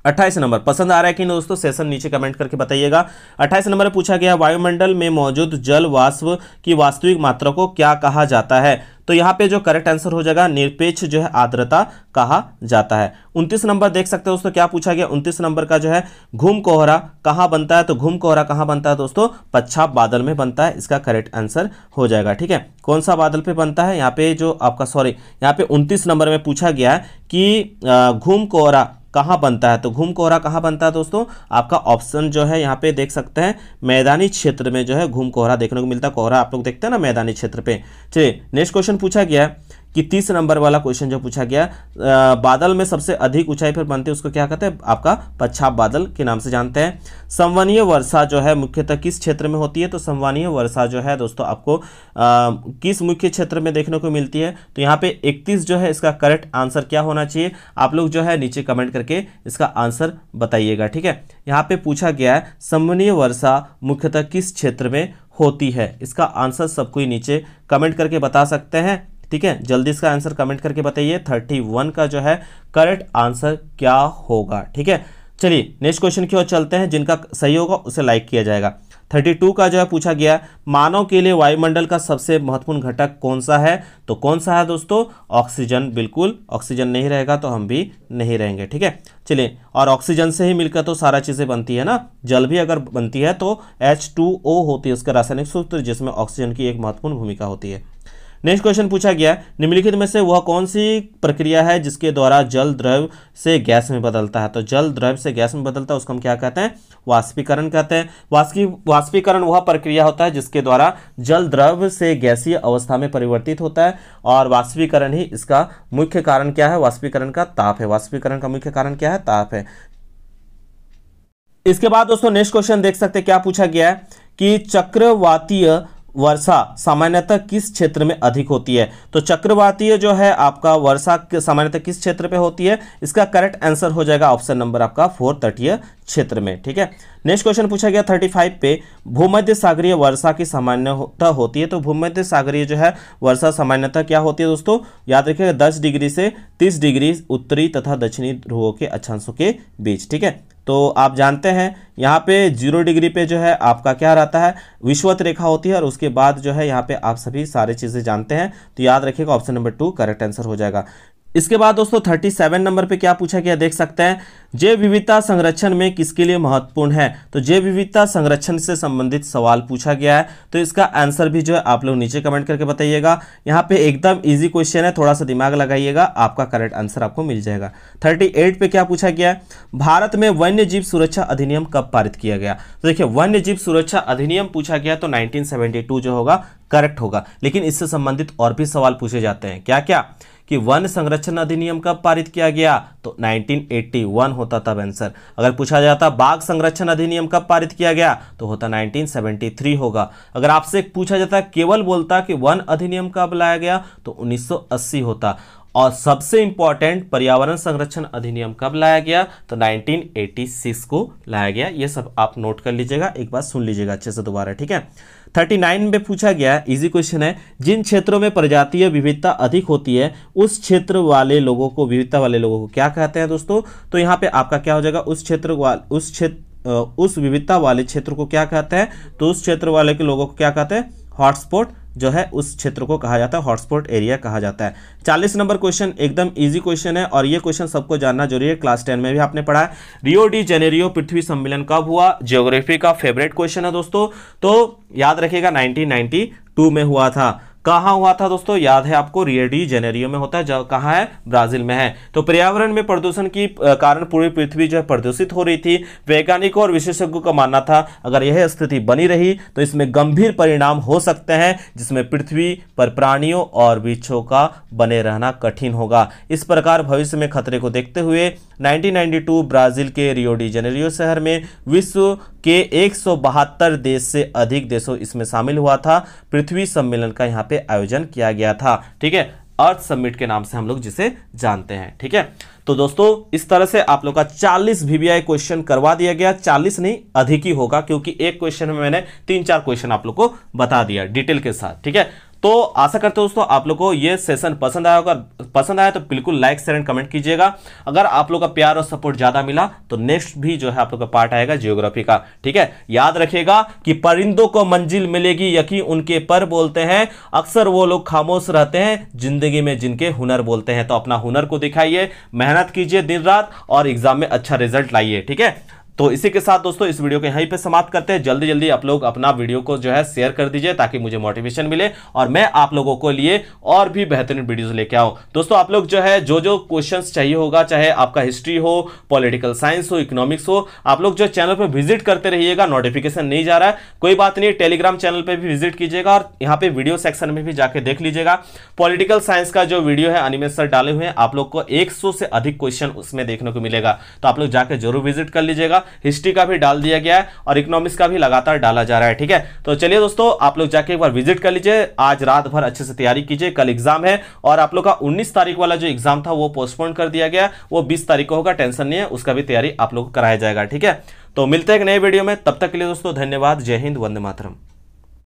अट्ठाईस नंबर पसंद आ रहा है कि नहीं दोस्तों सेशन नीचे कमेंट करके बताइएगा अट्ठाईस नंबर में पूछा गया वायुमंडल में मौजूद जल वाष्प की वास्तविक मात्रा को क्या कहा जाता है तो यहाँ पे जो करेक्ट आंसर हो जाएगा निरपेक्ष जो है आर्द्रता कहा जाता है उनतीस नंबर देख सकते हैं दोस्तों क्या पूछा गया उनतीस नंबर का जो है घूम कोहरा कहाँ बनता है तो घूम कोहरा कहाँ बनता है दोस्तों पच्छाप बादल में बनता है इसका करेक्ट आंसर हो जाएगा ठीक है कौन सा बादल पे बनता है यहाँ पे जो आपका सॉरी यहाँ पे उनतीस नंबर में पूछा गया है कि घूम कोहरा कहाँ बनता है तो घूम कोहरा कहाँ बनता है दोस्तों आपका ऑप्शन जो है यहाँ पे देख सकते हैं मैदानी क्षेत्र में जो है घूम कोहरा देखने को मिलता है कोहरा आप लोग देखते हैं ना मैदानी क्षेत्र पे चलिए नेक्स्ट क्वेश्चन पूछा गया कि तीस नंबर वाला क्वेश्चन जो पूछा गया आ, बादल में सबसे अधिक ऊंचाई पर बनते उसको क्या कहते हैं आपका पच्छाप बादल के नाम से जानते हैं संवनीय वर्षा जो है मुख्यतः किस क्षेत्र में होती है तो संवनीय वर्षा जो है दोस्तों आपको आ, किस मुख्य क्षेत्र में देखने को मिलती है तो यहाँ पे इकतीस जो है इसका करेक्ट आंसर क्या होना चाहिए आप लोग जो है नीचे कमेंट करके इसका आंसर बताइएगा ठीक है यहाँ पे पूछा गया है संवनीय वर्षा मुख्यतः किस क्षेत्र में होती है इसका आंसर सबको नीचे कमेंट करके बता सकते हैं ठीक है जल्दी इसका आंसर कमेंट करके बताइए थर्टी वन का जो है करेक्ट आंसर क्या होगा ठीक है चलिए नेक्स्ट क्वेश्चन की ओर चलते हैं जिनका सही होगा उसे लाइक किया जाएगा 32 का जो है पूछा गया मानव के लिए वायुमंडल का सबसे महत्वपूर्ण घटक कौन सा है तो कौन सा है दोस्तों ऑक्सीजन बिल्कुल ऑक्सीजन नहीं रहेगा तो हम भी नहीं रहेंगे ठीक है चलिए और ऑक्सीजन से ही मिलकर तो सारा चीज़ें बनती है ना जल भी अगर बनती है तो एच होती है उसका रासायनिक सूत्र जिसमें ऑक्सीजन की एक महत्वपूर्ण भूमिका होती है नेक्स्ट क्वेश्चन पूछा गया निम्नलिखित में से वह कौन सी प्रक्रिया है जिसके द्वारा जल द्रव से गैस में बदलता है तो जल द्रव से गैस में बदलता है उसको हम क्या कहते हैं वाष्पीकरण कहते हैं वाष्पी वाष्पीकरण वह प्रक्रिया होता है जिसके द्वारा जल द्रव से गैसीय अवस्था में परिवर्तित होता है और वाष्पीकरण ही इसका मुख्य कारण क्या है वाष्पीकरण का ताप है वाष्पीकरण का मुख्य कारण क्या है ताप है इसके बाद दोस्तों नेक्स्ट क्वेश्चन देख सकते क्या पूछा गया है कि चक्रवातीय वर्षा सामान्यतः किस क्षेत्र में अधिक होती है तो चक्रवातीय जो है आपका वर्षा सामान्यतः किस क्षेत्र पे होती है इसका करेक्ट आंसर हो जाएगा ऑप्शन नंबर आपका फोर तटीय क्षेत्र में ठीक है नेक्स्ट क्वेश्चन पूछा गया 35 पे भूमध्य सागरीय वर्षा की सामान्यतः होती है तो भूमध्य सागरीय जो है वर्षा सामान्यतः क्या होती है दोस्तों याद रखिएगा दस डिग्री से तीस डिग्री उत्तरी तथा दक्षिणी ध्रुवों के अच्छांशों के बीच ठीक है तो आप जानते हैं यहाँ पे जीरो डिग्री पे जो है आपका क्या रहता है विश्वत रेखा होती है और उसके बाद जो है यहाँ पे आप सभी सारी चीज़ें जानते हैं तो याद रखिएगा option number two correct answer हो जाएगा इसके बाद दोस्तों 37 नंबर पे क्या पूछा गया देख सकते हैं जैव विविधता संरक्षण में किसके लिए महत्वपूर्ण है तो जैव विविधता संरक्षण से संबंधित सवाल पूछा गया है तो इसका आंसर भी जो है आप लोग नीचे कमेंट करके बताइएगा यहाँ पे एकदम इजी क्वेश्चन है थोड़ा सा दिमाग लगाइएगा आपका करेक्ट आंसर आपको मिल जाएगा एट पे क्या पूछा गया है भारत में वन्य जीव सुरक्षा अधिनियम कब पारित किया गया तो देखिये वन्य जीव सुरक्षा अधिनियम पूछा गया तो नाइनटीन जो होगा करेक्ट होगा लेकिन इससे संबंधित और भी सवाल पूछे जाते हैं क्या क्या कि वन संरक्षण अधिनियम कब पारित किया गया तो 1981 होता तब आंसर अगर पूछा जाता बाघ संरक्षण अधिनियम कब पारित किया गया तो होता 1973 होगा अगर आपसे पूछा जाता केवल बोलता कि वन अधिनियम कब लाया गया तो 1980 होता और सबसे इंपॉर्टेंट पर्यावरण संरक्षण अधिनियम कब लाया गया तो 1986 को लाया गया ये सब आप नोट कर लीजिएगा एक बार सुन लीजिएगा अच्छे से दोबारा ठीक है थर्टी नाइन में पूछा गया इजी क्वेश्चन है जिन क्षेत्रों में प्रजातीय विविधता अधिक होती है उस क्षेत्र वाले लोगों को विविधता वाले लोगों को क्या कहते हैं दोस्तों तो यहाँ पे आपका क्या हो जाएगा उस क्षेत्र उस क्षेत्र उस विविधता वाले क्षेत्र को क्या कहते हैं तो उस क्षेत्र वाले के लोगों को क्या कहते हैं हॉटस्पॉट जो है उस क्षेत्र को कहा जाता है हॉटस्पॉट एरिया कहा जाता है चालीस नंबर क्वेश्चन एकदम इजी क्वेश्चन है और ये क्वेश्चन सबको जानना जरूरी है क्लास टेन में भी आपने पढ़ा है रियो डी जेनेरियो पृथ्वी सम्मेलन कब हुआ जियोग्राफी का फेवरेट क्वेश्चन है दोस्तों तो याद रखेगा नाइनटीन में हुआ था कहाँ हुआ था दोस्तों याद है आपको रियडी जेनेरियो में होता है कहाँ है ब्राजील में है तो पर्यावरण में प्रदूषण की कारण पूरी पृथ्वी जो है प्रदूषित हो रही थी वैज्ञानिकों और विशेषज्ञों का मानना था अगर यह स्थिति बनी रही तो इसमें गंभीर परिणाम हो सकते हैं जिसमें पृथ्वी पर प्राणियों और वृक्षों का बने रहना कठिन होगा इस प्रकार भविष्य में खतरे को देखते हुए 1992 ब्राज़ील के रियो डी जेनेरियो शहर में विश्व के एक देश से अधिक देशों इसमें शामिल हुआ था पृथ्वी सम्मेलन का यहाँ पे आयोजन किया गया था ठीक है अर्थ समिट के नाम से हम लोग जिसे जानते हैं ठीक है तो दोस्तों इस तरह से आप लोग का 40 वीवीआई क्वेश्चन करवा दिया गया 40 नहीं अधिक ही होगा क्योंकि एक क्वेश्चन में मैंने तीन चार क्वेश्चन आप लोग को बता दिया डिटेल के साथ ठीक है तो आशा करते हो दोस्तों आप लोग को ये सेशन पसंद आया होगा पसंद आया तो बिल्कुल लाइक शेयर एंड कमेंट कीजिएगा अगर आप लोग का प्यार और सपोर्ट ज़्यादा मिला तो नेक्स्ट भी जो है आप लोग का पार्ट आएगा जियोग्राफी का ठीक है याद रखिएगा कि परिंदों को मंजिल मिलेगी यकी उनके पर बोलते हैं अक्सर वो लोग खामोश रहते हैं जिंदगी में जिनके हुनर बोलते हैं तो अपना हुनर को दिखाइए मेहनत कीजिए दिन रात और एग्जाम में अच्छा रिजल्ट लाइए ठीक है तो इसी के साथ दोस्तों इस वीडियो को यहीं पे समाप्त करते हैं जल्दी जल्दी आप लोग अपना वीडियो को जो है शेयर कर दीजिए ताकि मुझे मोटिवेशन मिले और मैं आप लोगों को लिए और भी बेहतरीन वीडियोस लेके आऊँ दोस्तों आप लोग जो है जो जो क्वेश्चंस चाहिए होगा चाहे आपका हिस्ट्री हो पॉलिटिकल साइंस हो इकोनॉमिक्स हो आप लोग जो चैनल पर विजिट करते रहिएगा नोटिफिकेशन नहीं जा रहा है कोई बात नहीं टेलीग्राम चैनल पर भी विजिट कीजिएगा और यहाँ पे वीडियो सेक्शन में भी जाके देख लीजिएगा पॉलिटिकल साइंस का जो वीडियो है अनिमेश सर डाले हुए हैं आप लोग को एक से अधिक क्वेश्चन उसमें देखने को मिलेगा तो आप लोग जाकर जरूर विजिट कर लीजिएगा हिस्ट्री का भी डाल दिया गया है और इकोनॉमिक्स का भी लगातार डाला जा रहा है ठीक है तो चलिए दोस्तों आप लोग जाके एक बार विजिट कर लीजिए आज रात भर अच्छे से तैयारी कीजिए कल एग्जाम है और आप लोग का उन्नीस तारीख वाला जो एग्जाम था वो पोस्टपोन कर दिया गया वो बीस तारीख को होगा टेंशन नहीं है उसका भी तैयारी आप लोग कराया जाएगा ठीक है तो मिलते हैं एक नए वीडियो में तब तक के लिए दोस्तों धन्यवाद जय हिंद वंदे मातरम